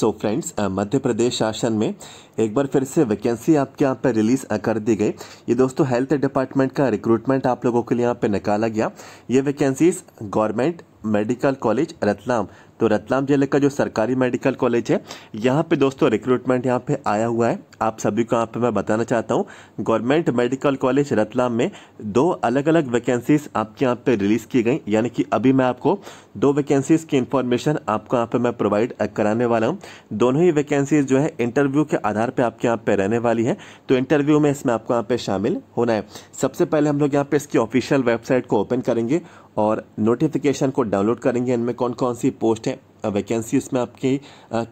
so friends मध्य प्रदेश शासन में एक बार फिर से वैकेंसी आपके यहाँ पर रिलीज़ uh, कर दी गई ये दोस्तों हेल्थ डिपार्टमेंट का रिक्रूटमेंट आप लोगों के लिए यहाँ पे निकाला गया ये vacancies government medical college Ratlam तो रतलाम जिले का जो सरकारी मेडिकल कॉलेज है यहाँ पे दोस्तों रिक्रूटमेंट यहाँ पे आया हुआ है आप सभी को यहाँ पे मैं बताना चाहता हूँ गवर्नमेंट मेडिकल कॉलेज रतलाम में दो अलग अलग वैकेंसीज आपके यहाँ पे रिलीज़ की गई यानी कि अभी मैं आपको दो वैकेंसीज की इन्फॉर्मेशन आपको यहाँ पे मैं प्रोवाइड कराने वाला हूँ दोनों ही वैकेंसीज जो है इंटरव्यू के आधार पर आपके यहाँ पे रहने वाली है तो इंटरव्यू में इसमें आपको यहाँ पे शामिल होना है सबसे पहले हम लोग यहाँ पे इसकी ऑफिशियल वेबसाइट को ओपन करेंगे और नोटिफिकेशन को डाउनलोड करेंगे इनमें कौन कौन सी पोस्ट है वैकेंसी इसमें आपकी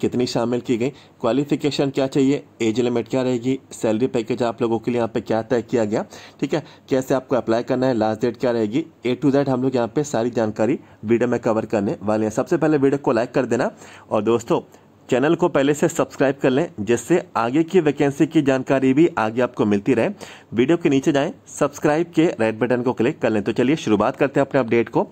कितनी शामिल की गई क्वालिफिकेशन क्या चाहिए एज लिमिट क्या रहेगी सैलरी पैकेज आप लोगों के लिए यहाँ पे क्या तय किया गया ठीक है कैसे आपको अप्लाई करना है लास्ट डेट क्या रहेगी ए टू जेड हम लोग यहाँ पे सारी जानकारी वीडियो में कवर करने वाले हैं सबसे पहले वीडियो को लाइक कर देना और दोस्तों चैनल को पहले से सब्सक्राइब कर लें जिससे आगे की वैकेंसी की जानकारी भी आगे आपको मिलती रहे वीडियो के नीचे जाएं सब्सक्राइब के रेड बटन को क्लिक कर लें तो चलिए शुरुआत करते हैं अपने अपडेट को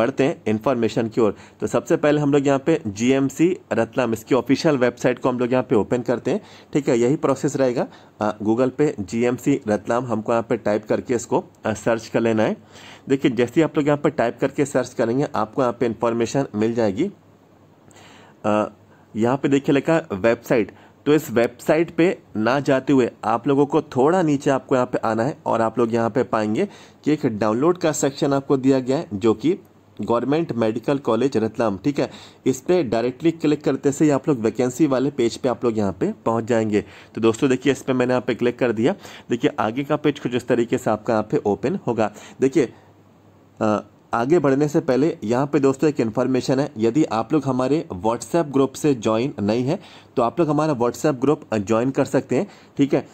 बढ़ते हैं इन्फॉर्मेशन की ओर तो सबसे पहले हम लोग यहाँ पे जीएमसी रतलाम इसकी ऑफिशियल वेबसाइट को हम लोग यहाँ पे ओपन करते हैं ठीक है यही प्रोसेस रहेगा गूगल पे जीएमसी रतलाम हमको यहाँ पे टाइप करके इसको सर्च कर लेना है देखिए जैसे ही आप लोग यहाँ पे टाइप करके सर्च करेंगे आपको यहाँ पे इन्फॉर्मेशन मिल जाएगी यहाँ पे देखिए लिखा वेबसाइट तो इस वेबसाइट पे ना जाते हुए आप लोगों को थोड़ा नीचे आपको यहाँ पे आना है और आप लोग यहाँ पे पाएंगे कि एक डाउनलोड का सेक्शन आपको दिया गया है जो कि गवर्नमेंट मेडिकल कॉलेज रतलाम ठीक है इस पर डायरेक्टली क्लिक करते से ही आप लोग वैकेंसी वाले पेज पे आप लोग यहाँ पे पहुँच जाएंगे तो दोस्तों देखिए इस पर मैंने यहाँ पे क्लिक कर दिया देखिए आगे का पेज कुछ इस तरीके से आपका यहाँ पे ओपन होगा देखिए आगे बढ़ने से पहले यहाँ पे दोस्तों एक इन्फॉर्मेशन है यदि आप लोग हमारे व्हाट्सएप ग्रुप से ज्वाइन नहीं है तो आप लोग हमारा व्हाट्सएप ग्रुप ज्वाइन कर सकते हैं ठीक है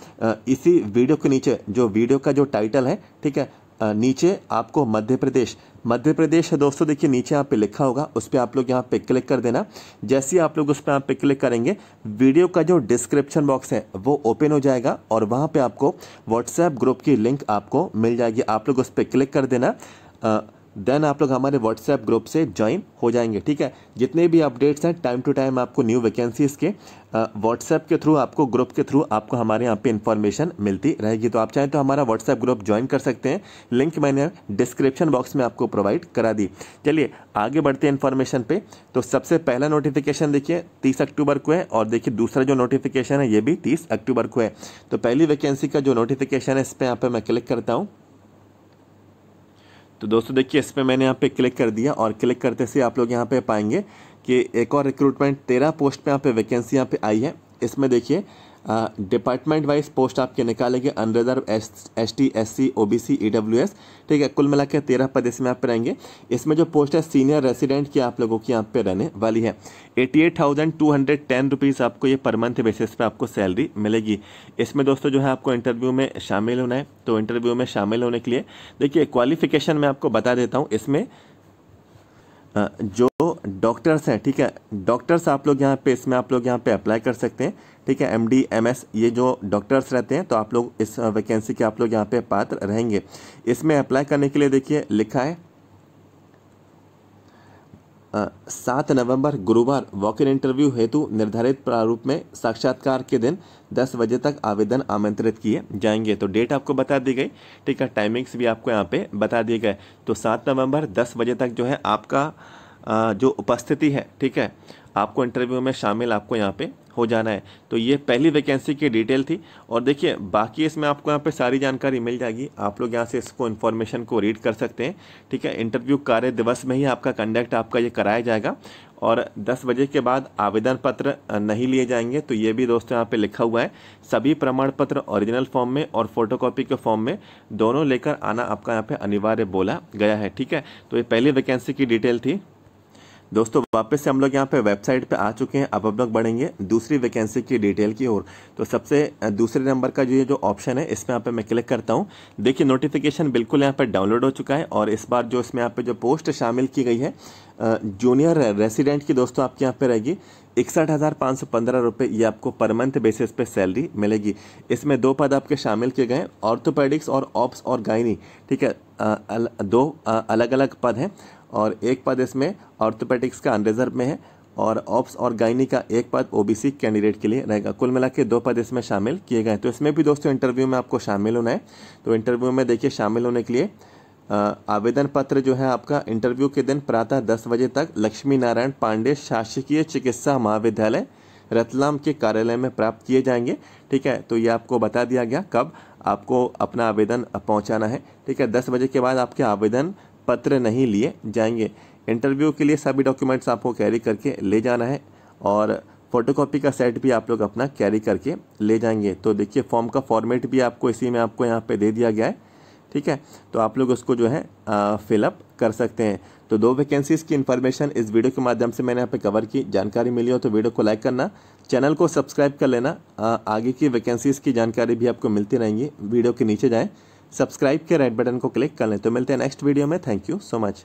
इसी वीडियो के नीचे जो वीडियो का जो टाइटल है ठीक है नीचे आपको मध्य प्रदेश मध्य प्रदेश है दोस्तों देखिए नीचे यहाँ पे लिखा होगा उस पर आप लोग यहाँ पे क्लिक कर देना जैसे ही आप लोग उस पर यहाँ पे क्लिक करेंगे वीडियो का जो डिस्क्रिप्शन बॉक्स है वो ओपन हो जाएगा और वहाँ पे आपको व्हाट्सएप ग्रुप की लिंक आपको मिल जाएगी आप लोग उस पर क्लिक कर देना देन आप लोग हमारे व्हाट्सएप ग्रुप से ज्वाइन हो जाएंगे ठीक है जितने भी अपडेट्स हैं टाइम टू टाइम आपको न्यू वैकेंसीज़ के व्हाट्सएप के थ्रू आपको ग्रुप के थ्रू आपको हमारे यहाँ पे इन्फॉर्मेशन मिलती रहेगी तो आप चाहें तो हमारा व्हाट्सएप ग्रुप ज्वाइन कर सकते हैं लिंक मैंने डिस्क्रिप्शन बॉक्स में आपको प्रोवाइड करा दी चलिए आगे बढ़ते हैं इन्फॉर्मेशन पर तो सबसे पहला नोटिफिकेशन देखिए तीस अक्टूबर को है और देखिए दूसरा जो नोटिफिकेशन है ये भी तीस अक्टूबर को है तो पहली वैकेंसी का जो नोटिफिकेशन है इस पर यहाँ पर मैं क्लिक करता हूँ तो दोस्तों देखिए इस पर मैंने यहाँ पे क्लिक कर दिया और क्लिक करते से आप लोग यहाँ पे पाएंगे कि एक और रिक्रूटमेंट तेरह पोस्ट पे यहाँ पे वैकेंसी यहाँ पे आई है इसमें देखिए डिपार्टमेंट वाइज पोस्ट आपके निकालेंगे unreserved S T S C O B C E W S ठीक है कुल मिला के तेरह पद इसमें आप पे रहेंगे इसमें जो पोस्ट है सीनियर रेसिडेंट की आप लोगों की यहाँ पे रहने वाली है eighty eight thousand two hundred ten rupees आपको ये पर मंथ बेसिस पे आपको सैलरी मिलेगी इसमें दोस्तों जो है आपको इंटरव्यू में शामिल होना है तो इंटरव्यू में शामिल होने के लिए देखिए क्वालिफिकेशन मैं आपको बता देता हूँ इसमें जो डॉक्टर्स हैं ठीक है डॉक्टर्स आप लोग यहाँ पे इसमें आप लोग यहाँ पे अप्लाई कर सकते हैं ठीक है एम डी एम एस ये जो डॉक्टर्स रहते हैं तो आप लोग इस वैकेंसी के आप लोग यहाँ पे पात्र रहेंगे इसमें अप्लाई करने के लिए देखिए लिखा है सात नवंबर गुरुवार वॉक इन इंटरव्यू हेतु निर्धारित प्रारूप में साक्षात्कार के दिन दस बजे तक आवेदन आमंत्रित किए जाएंगे तो डेट आपको बता दी गई ठीक है टाइमिंग्स भी आपको यहाँ पे बता दिए गए तो सात नवंबर दस बजे तक जो है आपका जो उपस्थिति है ठीक है आपको इंटरव्यू में शामिल आपको यहाँ पे हो जाना है तो ये पहली वैकेंसी की डिटेल थी और देखिए बाकी इसमें आपको यहाँ पे सारी जानकारी मिल जाएगी आप लोग यहाँ से इसको इन्फॉर्मेशन को रीड कर सकते हैं ठीक है इंटरव्यू कार्य दिवस में ही आपका कंडक्ट आपका ये कराया जाएगा और 10 बजे के बाद आवेदन पत्र नहीं लिए जाएंगे तो ये भी दोस्तों यहाँ पे लिखा हुआ है सभी प्रमाण पत्र ओरिजिनल फॉर्म में और फोटोकॉपी के फॉर्म में दोनों लेकर आना आपका यहाँ पे अनिवार्य बोला गया है ठीक है तो ये पहली वैकेंसी की डिटेल थी दोस्तों वापस से हम लोग यहाँ पे वेबसाइट पे आ चुके हैं अब हम लोग बढ़ेंगे दूसरी वैकेंसी की डिटेल की ओर तो सबसे दूसरे नंबर का जो ये जो ऑप्शन है इसमें यहाँ पे मैं क्लिक करता हूँ देखिए नोटिफिकेशन बिल्कुल यहाँ पे डाउनलोड हो चुका है और इस बार जो इसमें यहाँ पे जो पोस्ट शामिल की गई है जूनियर रेसिडेंट की दोस्तों आपके यहाँ पे रहेगी इकसठ हज़ार पाँच सौ पंद्रह रुपये ये आपको पर मंथ बेसिस पे सैलरी मिलेगी इसमें दो पद आपके शामिल किए गए ऑर्थोपेडिक्स और ऑप्स और गायनी ठीक है दो अलग अलग पद हैं और एक पद इसमें ऑर्थोपेटिक्स का अनरिजर्व में है और ऑप्स और गायनी का एक पद ओबीसी कैंडिडेट के लिए रहेगा कुल मिला के दो पद इसमें शामिल किए गए तो इसमें भी दोस्तों इंटरव्यू में आपको शामिल होना है तो इंटरव्यू में देखिए शामिल होने के लिए आवेदन पत्र जो है आपका इंटरव्यू के दिन प्रातः दस बजे तक लक्ष्मी नारायण पांडे शासकीय चिकित्सा महाविद्यालय रतलाम के कार्यालय में प्राप्त किए जाएंगे ठीक है तो ये आपको बता दिया गया कब आपको अपना आवेदन पहुंचाना है ठीक है दस बजे के बाद आपके आवेदन पत्र नहीं लिए जाएंगे इंटरव्यू के लिए सभी डॉक्यूमेंट्स आपको कैरी करके ले जाना है और फोटोकॉपी का सेट भी आप लोग अपना कैरी करके ले जाएंगे तो देखिए फॉर्म का फॉर्मेट भी आपको इसी में आपको यहाँ पे दे दिया गया है ठीक है तो आप लोग उसको जो है फिलअप कर सकते हैं तो दो वैकेंसीज़ की इन्फॉर्मेशन इस वीडियो के माध्यम से मैंने यहाँ पे कवर की जानकारी मिली हो तो वीडियो को लाइक करना चैनल को सब्सक्राइब कर लेना आ, आगे की वैकेंसीज़ की जानकारी भी आपको मिलती रहेंगी वीडियो के नीचे जाएँ सब्सक्राइब के रेड बटन को क्लिक कर लें तो मिलते हैं नेक्स्ट वीडियो में थैंक यू सो मच